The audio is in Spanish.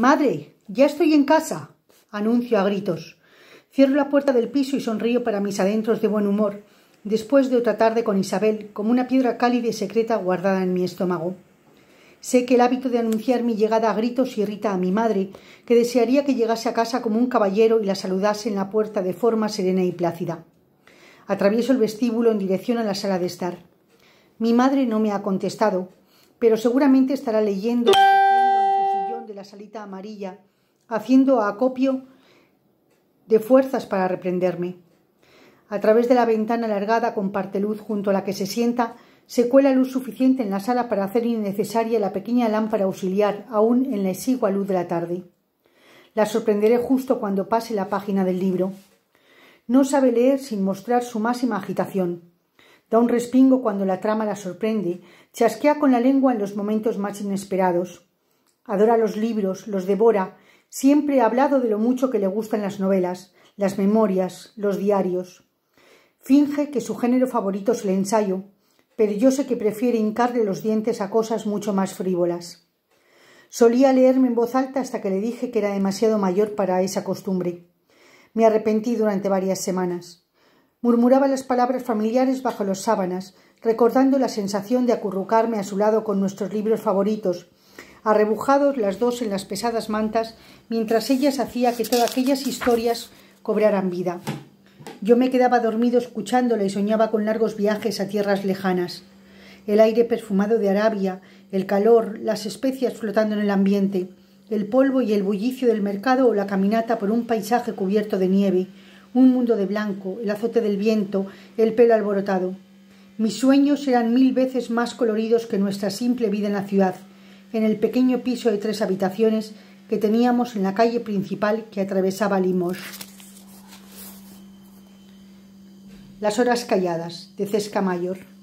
Madre, ya estoy en casa. Anuncio a gritos. Cierro la puerta del piso y sonrío para mis adentros de buen humor, después de otra tarde con Isabel, como una piedra cálida y secreta guardada en mi estómago. Sé que el hábito de anunciar mi llegada a gritos irrita a mi madre, que desearía que llegase a casa como un caballero y la saludase en la puerta de forma serena y plácida. Atravieso el vestíbulo en dirección a la sala de estar. Mi madre no me ha contestado, pero seguramente estará leyendo la salita amarilla, haciendo acopio de fuerzas para reprenderme. A través de la ventana alargada con luz junto a la que se sienta, se cuela luz suficiente en la sala para hacer innecesaria la pequeña lámpara auxiliar, aún en la exigua luz de la tarde. La sorprenderé justo cuando pase la página del libro. No sabe leer sin mostrar su máxima agitación. Da un respingo cuando la trama la sorprende, chasquea con la lengua en los momentos más inesperados. Adora los libros, los devora. Siempre ha hablado de lo mucho que le gustan las novelas, las memorias, los diarios. Finge que su género favorito es el ensayo, pero yo sé que prefiere hincarle los dientes a cosas mucho más frívolas. Solía leerme en voz alta hasta que le dije que era demasiado mayor para esa costumbre. Me arrepentí durante varias semanas. Murmuraba las palabras familiares bajo las sábanas, recordando la sensación de acurrucarme a su lado con nuestros libros favoritos, arrebujados las dos en las pesadas mantas, mientras ellas hacía que todas aquellas historias cobraran vida. Yo me quedaba dormido escuchándola y soñaba con largos viajes a tierras lejanas. El aire perfumado de Arabia, el calor, las especias flotando en el ambiente, el polvo y el bullicio del mercado o la caminata por un paisaje cubierto de nieve, un mundo de blanco, el azote del viento, el pelo alborotado. Mis sueños eran mil veces más coloridos que nuestra simple vida en la ciudad en el pequeño piso de tres habitaciones que teníamos en la calle principal que atravesaba Limoges. Las horas calladas de Cesca Mayor.